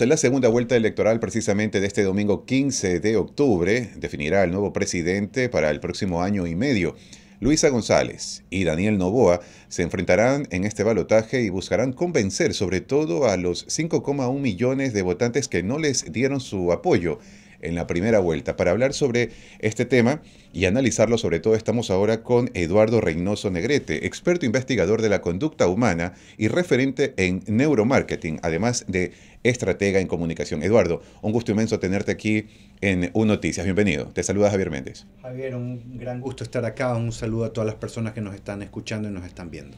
La segunda vuelta electoral precisamente de este domingo 15 de octubre definirá el nuevo presidente para el próximo año y medio. Luisa González y Daniel Novoa se enfrentarán en este balotaje y buscarán convencer sobre todo a los 5,1 millones de votantes que no les dieron su apoyo en la primera vuelta. Para hablar sobre este tema y analizarlo sobre todo estamos ahora con Eduardo Reynoso Negrete, experto investigador de la conducta humana y referente en neuromarketing, además de estratega en comunicación. Eduardo, un gusto inmenso tenerte aquí en UNOTICIAS. Noticias. Bienvenido. Te saluda Javier Méndez. Javier, un gran gusto estar acá. Un saludo a todas las personas que nos están escuchando y nos están viendo.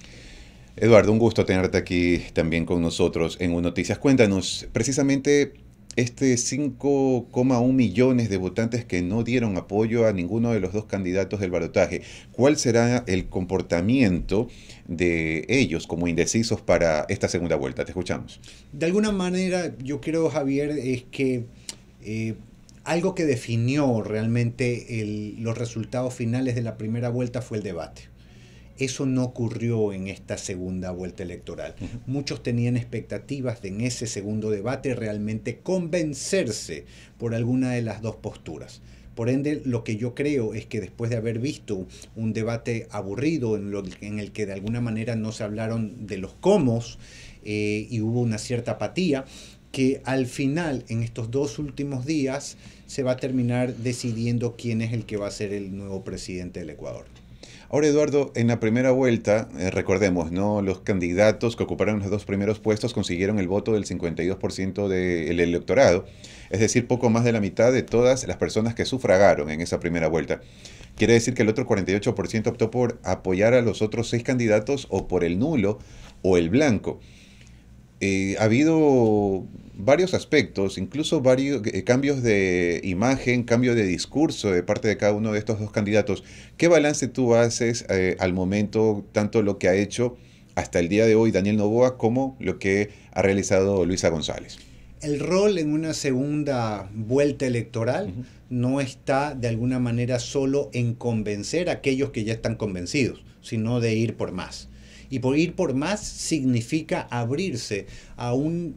Eduardo, un gusto tenerte aquí también con nosotros en UNOTICIAS. Noticias. Cuéntanos, precisamente este 5,1 millones de votantes que no dieron apoyo a ninguno de los dos candidatos del balotaje, ¿cuál será el comportamiento de ellos como indecisos para esta segunda vuelta? Te escuchamos. De alguna manera, yo creo, Javier, es que eh, algo que definió realmente los resultados finales de la primera vuelta fue el debate. Eso no ocurrió en esta segunda vuelta electoral. Muchos tenían expectativas de en ese segundo debate realmente convencerse por alguna de las dos posturas. Por ende, lo que yo creo es que después de haber visto un debate aburrido en, el que de alguna manera no se hablaron de los cómo eh, y hubo una cierta apatía, que al final, en estos dos últimos días, se va a terminar decidiendo quién es el que va a ser el nuevo presidente del Ecuador. Ahora, Eduardo, en la primera vuelta, eh, recordemos, ¿no? Los candidatos que ocuparon los dos primeros puestos consiguieron el voto del 52% del electorado, es decir, poco más de la mitad de todas las personas que sufragaron en esa primera vuelta. Quiere decir que el otro 48% optó por apoyar a los otros seis candidatos o por el nulo o el blanco. Eh, ha habido varios aspectos, incluso varios eh, cambios de imagen, cambio de discurso de parte de cada uno de estos dos candidatos. ¿Qué balance tú haces eh, al momento, tanto lo que ha hecho hasta el día de hoy Daniel Novoa como lo que ha realizado Luisa González? El rol en una segunda vuelta electoral no está de alguna manera solo en convencer a aquellos que ya están convencidos, sino de ir por más. Y por ir por más significa abrirse a un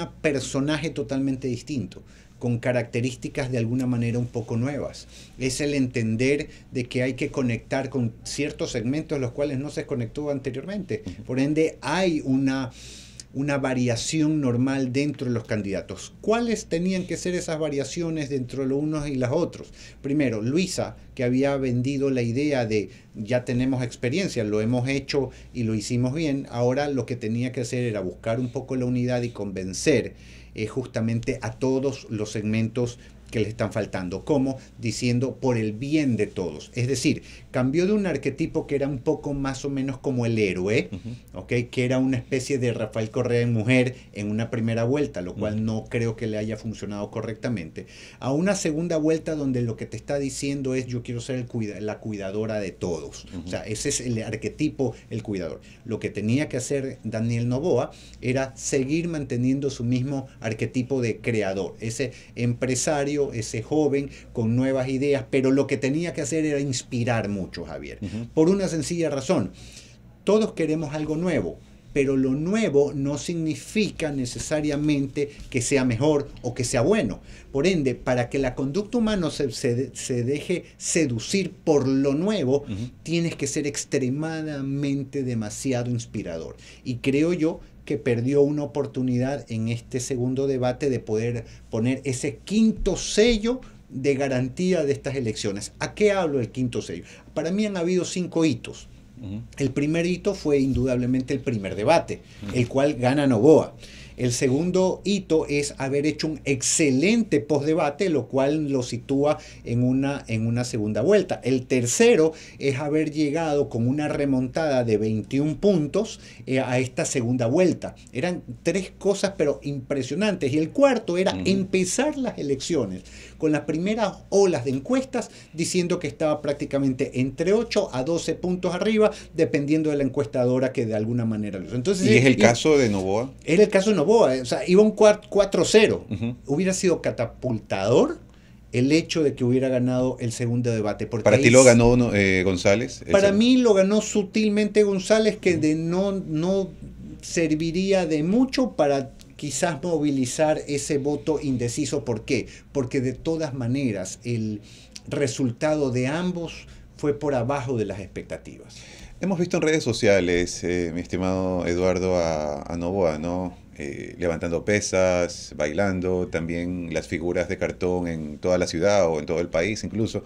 a personaje totalmente distinto con características de alguna manera un poco nuevas. Es el entender de que hay que conectar con ciertos segmentos los cuales no se conectó anteriormente. Por ende, hay una una variación normal dentro de los candidatos. ¿Cuáles tenían que ser esas variaciones dentro de los unos y los otros? Primero, Luisa, que había vendido la idea de ya tenemos experiencia, lo hemos hecho y lo hicimos bien, ahora lo que tenía que hacer era buscar un poco la unidad y convencer eh, justamente a todos los segmentos que le están faltando, como diciendo por el bien de todos. Es decir, cambió de un arquetipo que era un poco más o menos como el héroe, que era una especie de Rafael Correa en mujer en una primera vuelta, lo cual no creo que le haya funcionado correctamente, a una segunda vuelta donde lo que te está diciendo es yo quiero ser la cuidadora de todos. O sea, ese es el arquetipo, el cuidador. Lo que tenía que hacer Daniel Novoa era seguir manteniendo su mismo arquetipo de creador, ese empresario ese joven con nuevas ideas, pero lo que tenía que hacer era inspirar mucho, Javier, por una sencilla razón. Todos queremos algo nuevo, pero lo nuevo no significa necesariamente que sea mejor o que sea bueno. Por ende, para que la conducta humana se, deje seducir por lo nuevo, tienes que ser extremadamente demasiado inspirador. Y creo yo que perdió una oportunidad en este segundo debate de poder poner ese quinto sello de garantía de estas elecciones. ¿A qué hablo del quinto sello? Para mí han habido cinco hitos. El primer hito fue indudablemente el primer debate, el cual gana Novoa. El segundo hito es haber hecho un excelente postdebate, lo cual lo sitúa en una, en una segunda vuelta. El tercero es haber llegado con una remontada de 21 puntos eh, a esta segunda vuelta. Eran tres cosas, pero impresionantes. Y el cuarto era empezar las elecciones con las primeras olas de encuestas diciendo que estaba prácticamente entre 8 a 12 puntos arriba, dependiendo de la encuestadora que de alguna manera lo hizo. Entonces, ¿Y es el caso de Novoa? Era el caso de Novoa eh, iba un 4-0. Hubiera sido catapultador el hecho de que hubiera ganado el segundo debate. para ti lo ganó eh, González. Para mí lo ganó sutilmente González, que no, no serviría de mucho para quizás movilizar ese voto indeciso. ¿Por qué? Porque de todas maneras el resultado de ambos fue por abajo de las expectativas. Hemos visto en redes sociales, eh, mi estimado Eduardo, a, Novoa, ¿no? Eh, levantando pesas, bailando, también las figuras de cartón en toda la ciudad o en todo el país incluso.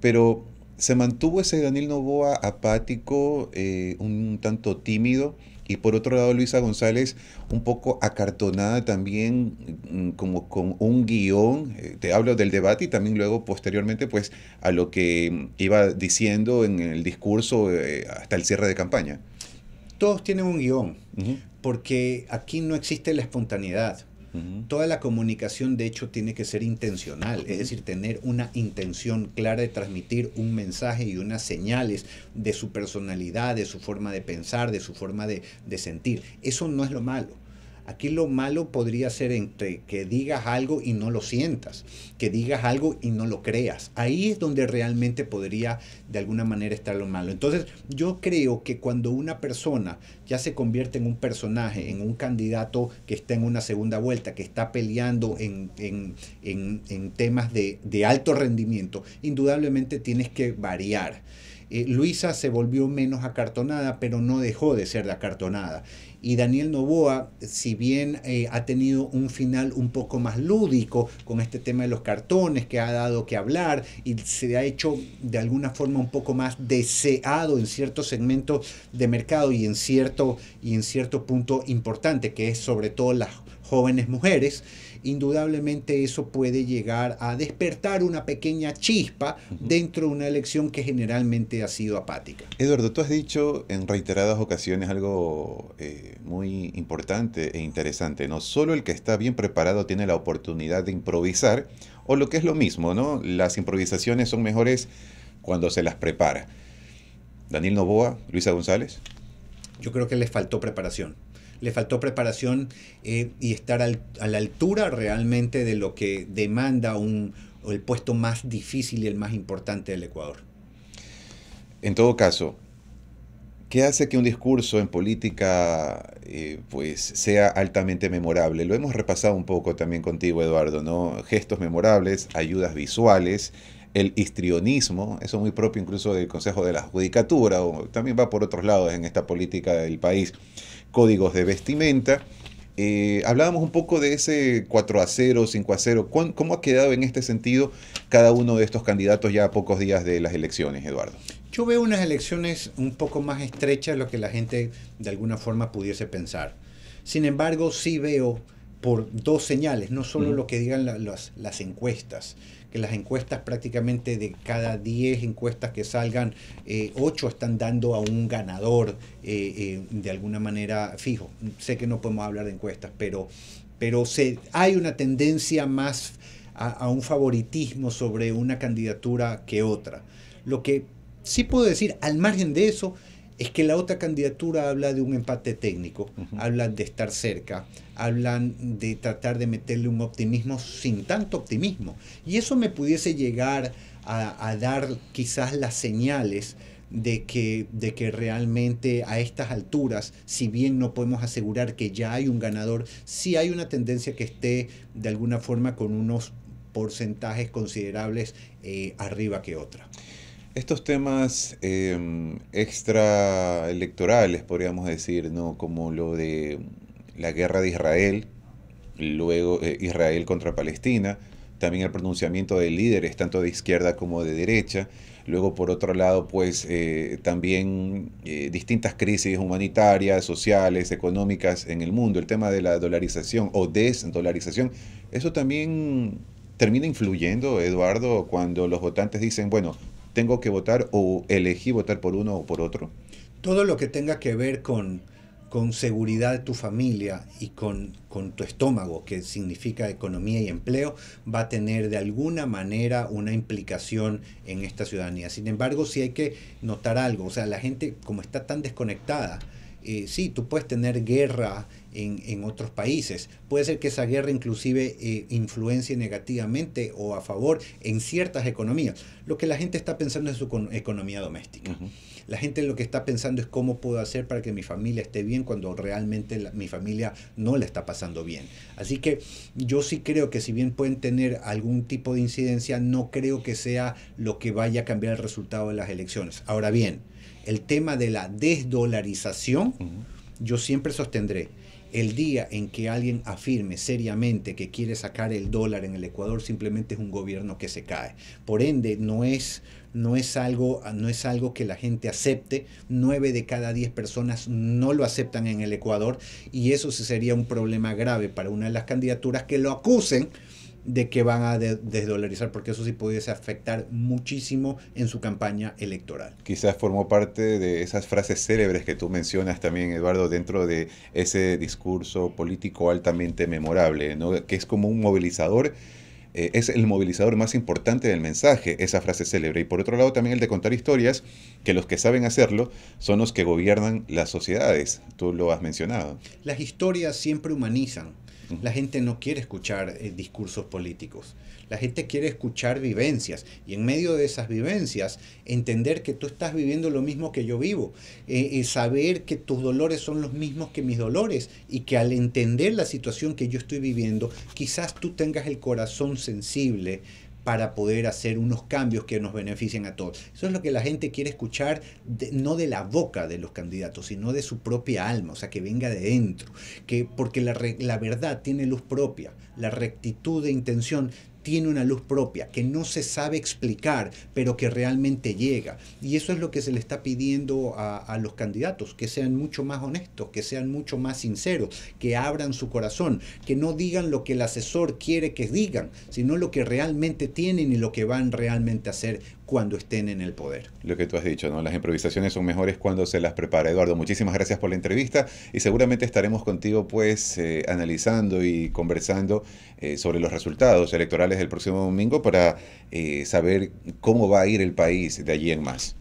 Pero se mantuvo ese Daniel Novoa apático, eh, un tanto tímido, y por otro lado Luisa González un poco acartonada también, mm, como con un guión, eh, te hablo del debate y también luego posteriormente pues a lo que iba diciendo en el discurso hasta el cierre de campaña. Todos tienen un guión, porque aquí no existe la espontaneidad. Toda la comunicación, de hecho, tiene que ser intencional, es decir, tener una intención clara de transmitir un mensaje y unas señales de su personalidad, de su forma de pensar, de su forma de sentir. Eso no es lo malo. Aquí lo malo podría ser entre que digas algo y no lo sientas, que digas algo y no lo creas. Ahí es donde realmente podría de alguna manera estar lo malo. Entonces yo creo que cuando una persona ya se convierte en un personaje, en un candidato que está en una segunda vuelta, que está peleando en, temas de, de alto rendimiento, indudablemente tienes que variar. Eh, Luisa se volvió menos acartonada, pero no dejó de ser de acartonada. Y Daniel Novoa, si bien eh, ha tenido un final un poco más lúdico con este tema de los cartones, que ha dado que hablar y se ha hecho de alguna forma un poco más deseado en cierto segmento de mercado y en cierto, y en cierto punto importante, que es sobre todo las jóvenes mujeres, indudablemente eso puede llegar a despertar una pequeña chispa dentro de una elección que generalmente ha sido apática. Eduardo, tú has dicho en reiteradas ocasiones algo eh, muy importante e interesante, ¿no? Solo el que está bien preparado tiene la oportunidad de improvisar, o lo que es lo mismo, ¿no? Las improvisaciones son mejores cuando se las prepara. Daniel Novoa, Luisa González. Yo creo que les faltó preparación le faltó preparación eh, y estar a la altura realmente de lo que demanda un, el puesto más difícil y el más importante del Ecuador. En todo caso, ¿Qué hace que un discurso en política eh, pues sea altamente memorable? Lo hemos repasado un poco también contigo, Eduardo, ¿no? Gestos memorables, ayudas visuales, el histrionismo, eso muy propio incluso del Consejo de la Judicatura, o también va por otros lados en esta política del país códigos de vestimenta. Eh, hablábamos un poco de ese 4 a 0, 5 a 0. ¿Cómo ha quedado en este sentido cada uno de estos candidatos ya a pocos días de las elecciones, Eduardo? Yo veo unas elecciones un poco más estrechas de lo que la gente de alguna forma pudiese pensar. Sin embargo, sí veo por dos señales, no solo lo que digan las, encuestas, que las encuestas prácticamente de cada 10 encuestas que salgan, 8 eh, están dando a un ganador eh, eh, de alguna manera fijo. Sé que no podemos hablar de encuestas, pero, pero se, hay una tendencia más a un favoritismo sobre una candidatura que otra. Lo que sí puedo decir, al margen de eso, es que la otra candidatura habla de un empate técnico, hablan de estar cerca, hablan de tratar de meterle un optimismo sin tanto optimismo. Y eso me pudiese llegar a, dar quizás las señales de que, realmente a estas alturas, si bien no podemos asegurar que ya hay un ganador, sí hay una tendencia que esté de alguna forma con unos porcentajes considerables eh, arriba que otra. Estos temas eh, em, extra podríamos decir, ¿no? como lo de la guerra de Israel, luego eh, Israel contra Palestina, también el pronunciamiento de líderes, tanto de izquierda como de derecha, luego por otro lado, pues eh, también eh, distintas crisis humanitarias, sociales, económicas en el mundo, el tema de la dolarización o desdolarización, eso también termina influyendo, Eduardo, cuando los votantes dicen, bueno, tengo que votar o elegí votar por uno o por otro? Todo lo que tenga que ver con, seguridad de tu familia y con, con, tu estómago, que significa economía y empleo, va a tener de alguna manera una implicación en esta ciudadanía. Sin embargo, si hay que notar algo, o sea, la gente como está tan desconectada, eh, sí, tú puedes tener guerra en, otros países. Puede ser que esa guerra inclusive eh, influencie negativamente o a favor en ciertas economías. Lo que la gente está pensando es su economía doméstica. La gente lo que está pensando es cómo puedo hacer para que mi familia esté bien cuando realmente mi familia no la está pasando bien. Así que yo sí creo que si bien pueden tener algún tipo de incidencia, no creo que sea lo que vaya a cambiar el resultado de las elecciones. Ahora bien, el tema de la desdolarización, yo siempre sostendré, el día en que alguien afirme seriamente que quiere sacar el dólar en el Ecuador, simplemente es un gobierno que se cae. Por ende, no es, no es, algo, no es algo que la gente acepte. Nueve de cada diez personas no lo aceptan en el Ecuador y eso sería un problema grave para una de las candidaturas que lo acusen de que van a desdolarizar, porque eso sí pudiese afectar muchísimo en su campaña electoral. Quizás formó parte de esas frases célebres que tú mencionas también, Eduardo, dentro de ese discurso político altamente memorable, ¿no? que es como un movilizador. Eh, es el movilizador más importante del mensaje, esa frase célebre. Y por otro lado también el de contar historias, que los que saben hacerlo son los que gobiernan las sociedades. Tú lo has mencionado. Las historias siempre humanizan. La gente no quiere escuchar eh, discursos políticos. La gente quiere escuchar vivencias y en medio de esas vivencias entender que tú estás viviendo lo mismo que yo vivo, eh, eh, saber que tus dolores son los mismos que mis dolores y que al entender la situación que yo estoy viviendo, quizás tú tengas el corazón sensible para poder hacer unos cambios que nos beneficien a todos. Eso es lo que la gente quiere escuchar, no de la boca de los candidatos, sino de su propia alma, o sea, que venga de dentro, que, porque la, la verdad tiene luz propia, la rectitud de intención tiene una luz propia, que no se sabe explicar, pero que realmente llega. Y eso es lo que se le está pidiendo a, los candidatos, que sean mucho más honestos, que sean mucho más sinceros, que abran su corazón, que no digan lo que el asesor quiere que digan, sino lo que realmente tienen y lo que van realmente a hacer cuando estén en el poder. Lo que tú has dicho, ¿no? Las improvisaciones son mejores cuando se las prepara. Eduardo, muchísimas gracias por la entrevista y seguramente estaremos contigo pues eh, analizando y conversando eh, sobre los resultados electorales del próximo domingo para eh, saber cómo va a ir el país de allí en más.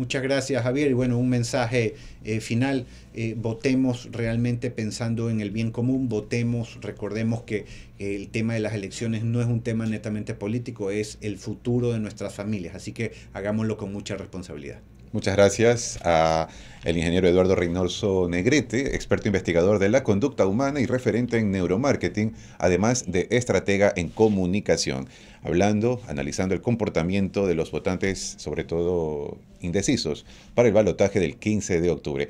Muchas gracias, Javier. Y bueno, un mensaje eh, final. Eh, votemos realmente pensando en el bien común, votemos, recordemos que eh, el tema de las elecciones no es un tema netamente político, es el futuro de nuestras familias. Así que hagámoslo con mucha responsabilidad. Muchas gracias a el ingeniero Eduardo Reynoso Negrete, experto investigador de la conducta humana y referente en neuromarketing, además de estratega en comunicación, hablando, analizando el comportamiento de los votantes, sobre todo indecisos, para el balotaje del 15 de octubre.